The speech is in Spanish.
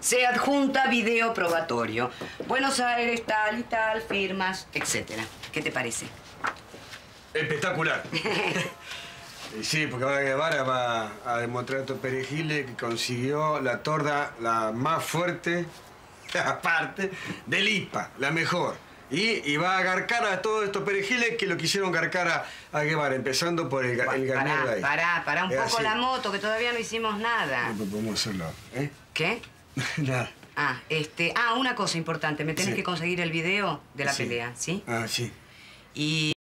Se adjunta video probatorio. Buenos Aires, tal y tal, firmas, etcétera. ¿Qué te parece? Espectacular. sí, porque ahora Guevara va a demostrar a estos perejiles que consiguió la torda la más fuerte, aparte, del IPA, la mejor. Y, va a garcar a todos estos perejiles que lo quisieron garcar a, Guevara, empezando por el, el ahí. Pará, pará un poco la moto, que todavía no hicimos nada. No, podemos hacerlo, ¿eh? ¿Qué? Ah, este, ah, una cosa importante. Me tenés que conseguir el video de la pelea, ¿sí? Ah, sí. Y...